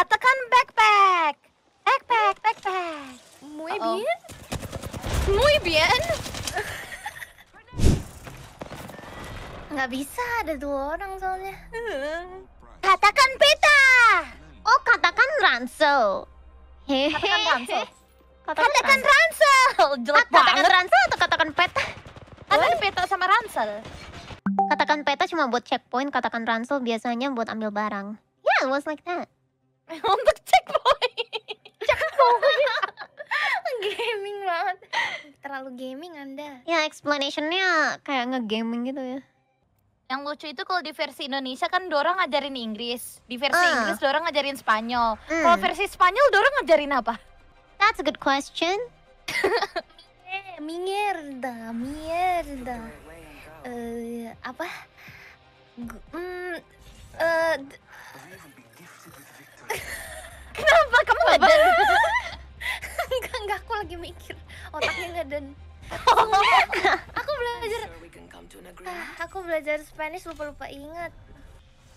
Katakan backpack. Backpack, backpack. Muy uh -oh. bien. Muy bien. Nggak bisa, ada dua orang soalnya. Uh. Katakan peta. Oh, katakan ransel. Katakan ransel. Katakan, ransel. Ah, katakan ransel atau katakan peta? Katakan peta sama ransel. Katakan peta cuma buat checkpoint, katakan ransel biasanya buat ambil barang. Yeah, it was like that. untuk checkpoint checkpoint gaming banget terlalu gaming anda ya explanationnya kayak ngegaming gitu ya yang lucu itu kalau di versi Indonesia kan Dora ngajarin Inggris di versi uh. Inggris Dora ngajarin Spanyol mm. kalau versi Spanyol Dora ngajarin apa that's a good question eh, mierda mierda uh, apa G mm, uh, eh, enggak enggak aku lagi mikir otaknya enggak oh, aku, aku belajar ah, aku belajar Spanish lupa lupa ingat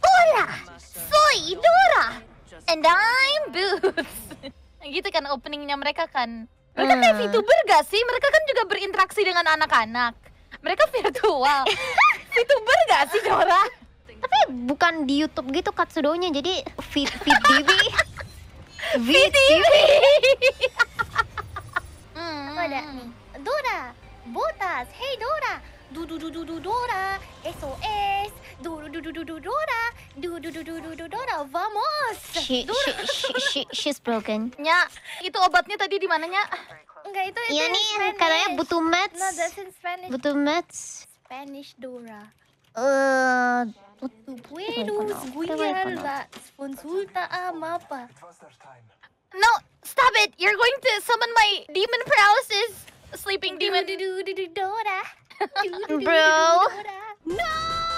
Hola, soy Dora, and I'm Boots. gitu kan openingnya mereka kan. Mereka kayak ah. VTuber gak sih? Mereka kan juga berinteraksi dengan anak-anak. Mereka virtual. VTuber gak sih Dora? Tapi bukan di YouTube gitu Katsudonya, jadi VTV fit VTV. hmm. nih? Dora, Botas, Hey Dora, du du du du du Dora, SOS, du du du du du Dora, du du du du du du Dora, vamos. She, Dora. She, she, she, she's broken. Nya, itu obatnya tadi di mananya? Enggak itu itu. Iya nih, katanya butuh meds. No, that's in Spanish. Butuh meds. Spanish Dora. Eh, uh, tu puedes guiarla Consulta a mapa. No, stop it! You're going to summon my demon paralysis, sleeping demon. Bro. No!